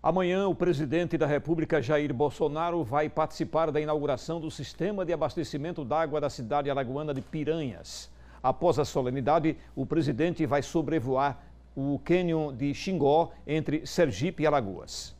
Amanhã, o presidente da República, Jair Bolsonaro, vai participar da inauguração do sistema de abastecimento d'água da cidade alagoana de Piranhas. Após a solenidade, o presidente vai sobrevoar o cânion de Xingó, entre Sergipe e Alagoas.